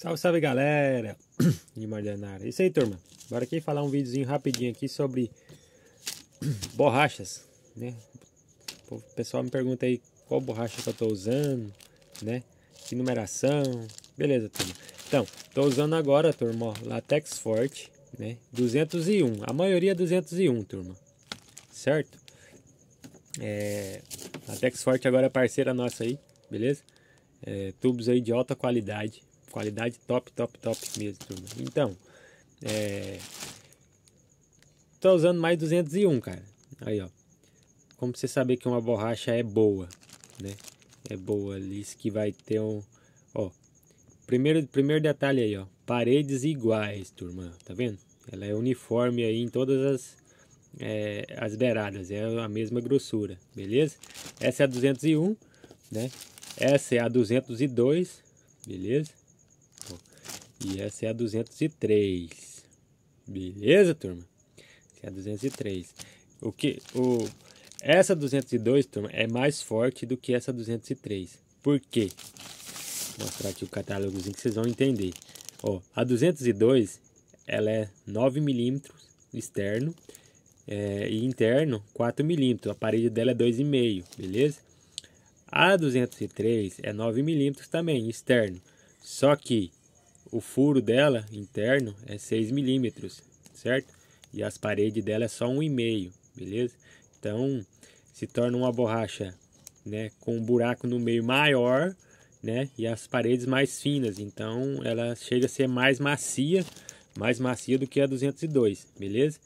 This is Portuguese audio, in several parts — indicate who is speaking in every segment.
Speaker 1: Salve, salve galera de Mardenara. Isso aí, turma. Bora aqui falar um videozinho rapidinho aqui sobre borrachas, né? O pessoal me pergunta aí qual borracha que eu tô usando, né? Que numeração. Beleza, turma. Então, tô usando agora, turma, ó, Latex Forte, né? 201. A maioria é 201, turma. Certo? É... Latex Forte agora é parceira nossa aí, beleza? É, tubos aí de alta qualidade, Qualidade top, top, top mesmo, turma. Então, é... Tô usando mais 201, cara. Aí, ó. Como você saber que uma borracha é boa, né? É boa ali, que vai ter um... Ó, primeiro, primeiro detalhe aí, ó. Paredes iguais, turma. Tá vendo? Ela é uniforme aí em todas as, é, as beiradas. É a mesma grossura, beleza? Essa é a 201, né? Essa é a 202, beleza? E essa é a 203. Beleza, turma? Essa é a 203. O que, o, essa 202, turma, é mais forte do que essa 203. Por quê? Vou mostrar aqui o catálogozinho que vocês vão entender. Ó, a 202, ela é 9 milímetros externo é, e interno 4 milímetros. A parede dela é 2,5, beleza? A 203 é 9 milímetros também, externo. Só que o furo dela interno é 6 milímetros, certo? E as paredes dela é só 1,5, beleza? Então se torna uma borracha né, com um buraco no meio maior né, e as paredes mais finas. Então ela chega a ser mais macia, mais macia do que a 202, beleza?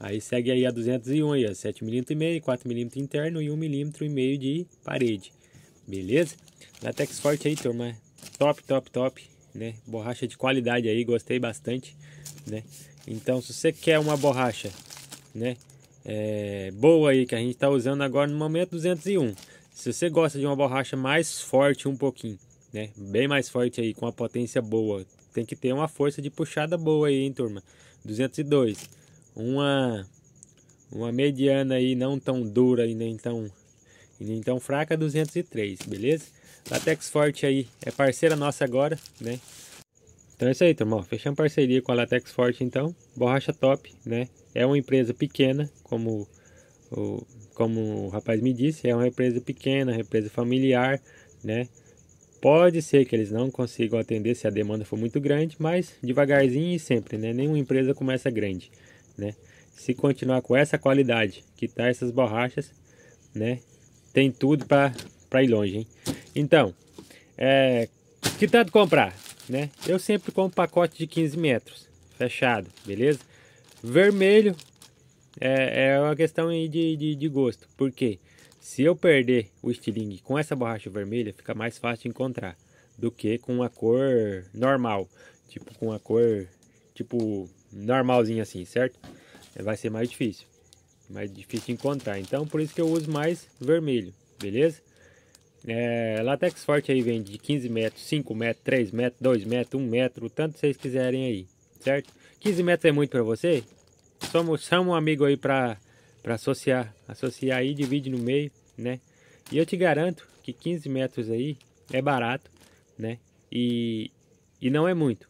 Speaker 1: Aí segue aí a 201, aí, ó, 7mm, 4mm interno e 1,5mm de parede. Beleza? Latex forte aí, turma. Top, top, top né? Borracha de qualidade aí, gostei bastante, né? Então, se você quer uma borracha, né? É, boa aí que a gente está usando agora no momento 201. Se você gosta de uma borracha mais forte um pouquinho, né? Bem mais forte aí, com uma potência boa, tem que ter uma força de puxada boa aí, hein, turma? 202. Uma uma mediana aí não tão dura e nem tão então fraca 203, beleza? Latex Forte aí é parceira nossa agora, né? Então é isso aí, turma. Fechando parceria com a Latex Forte, então. Borracha Top, né? É uma empresa pequena, como o, como o rapaz me disse. É uma empresa pequena, empresa familiar, né? Pode ser que eles não consigam atender se a demanda for muito grande, mas devagarzinho e sempre, né? Nenhuma empresa começa grande, né? Se continuar com essa qualidade que tá essas borrachas, né? Tem tudo para ir longe, hein? Então, é, que tanto comprar, né? Eu sempre compro pacote de 15 metros, fechado, beleza? Vermelho é, é uma questão aí de, de, de gosto, porque se eu perder o estilingue com essa borracha vermelha, fica mais fácil de encontrar do que com a cor normal, tipo com a cor tipo normalzinha assim, certo? Vai ser mais difícil mais difícil de encontrar. Então por isso que eu uso mais vermelho, beleza? É, latex forte aí vende de 15 metros, 5 metros, 3 metros, 2 metros, 1 metro, o tanto vocês quiserem aí, certo? 15 metros é muito para você? Chama, chama um amigo aí para associar, associar aí, divide no meio, né? E eu te garanto que 15 metros aí é barato, né? E, e não é muito,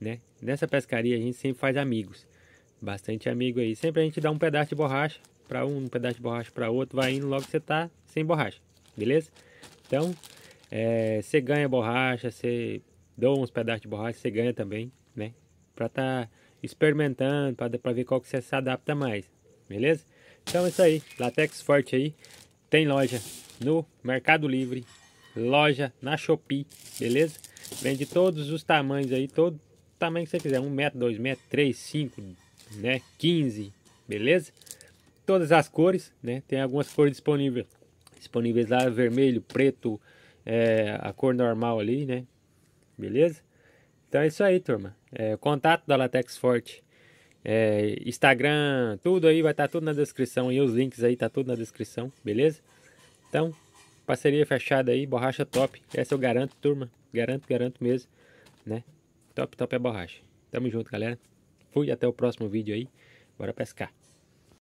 Speaker 1: né? Nessa pescaria a gente sempre faz amigos. Bastante amigo aí. Sempre a gente dá um pedaço de borracha para um, um pedaço de borracha para outro, vai indo logo que você tá sem borracha, beleza? Então, é, você ganha borracha, você dou uns pedaços de borracha, você ganha também, né? Para tá experimentando, para ver qual que você se adapta mais, beleza? Então é isso aí, latex forte aí, tem loja no Mercado Livre, loja na Shopee, beleza? Vende todos os tamanhos aí, todo tamanho que você quiser, 1 metro, 2 metros, 3, 5, né? 15, beleza? Todas as cores, né? Tem algumas cores disponíveis, disponíveis lá, vermelho, preto, é, a cor normal ali, né? Beleza? Então é isso aí, turma. É, contato da Latex Forte, é, Instagram, tudo aí, vai estar tá tudo na descrição. E os links aí, tá tudo na descrição, beleza? Então, parceria fechada aí, borracha top. Essa eu garanto, turma. Garanto, garanto mesmo, né? Top, top é borracha. Tamo junto, galera. Fui, até o próximo vídeo aí. Bora pescar.